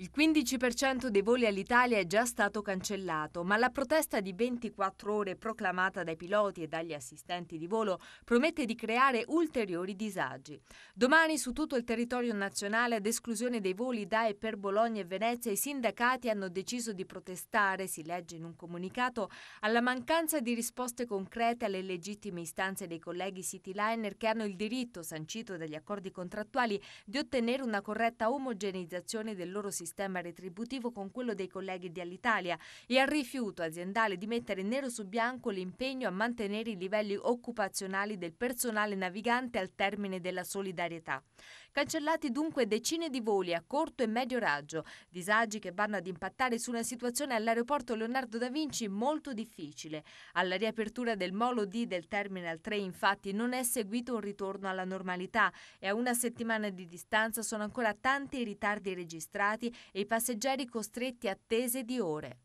Il 15% dei voli all'Italia è già stato cancellato, ma la protesta di 24 ore proclamata dai piloti e dagli assistenti di volo promette di creare ulteriori disagi. Domani su tutto il territorio nazionale, ad esclusione dei voli da e per Bologna e Venezia, i sindacati hanno deciso di protestare, si legge in un comunicato, alla mancanza di risposte concrete alle legittime istanze dei colleghi cityliner che hanno il diritto, sancito dagli accordi contrattuali, di ottenere una corretta omogenizzazione del loro sistema sistema retributivo con quello dei colleghi di Alitalia e al rifiuto aziendale di mettere nero su bianco l'impegno a mantenere i livelli occupazionali del personale navigante al termine della solidarietà. Cancellati dunque decine di voli a corto e medio raggio, disagi che vanno ad impattare su una situazione all'aeroporto Leonardo da Vinci molto difficile. Alla riapertura del molo D del Terminal 3 infatti non è seguito un ritorno alla normalità e a una settimana di distanza sono ancora tanti i ritardi registrati e i passeggeri costretti a attese di ore.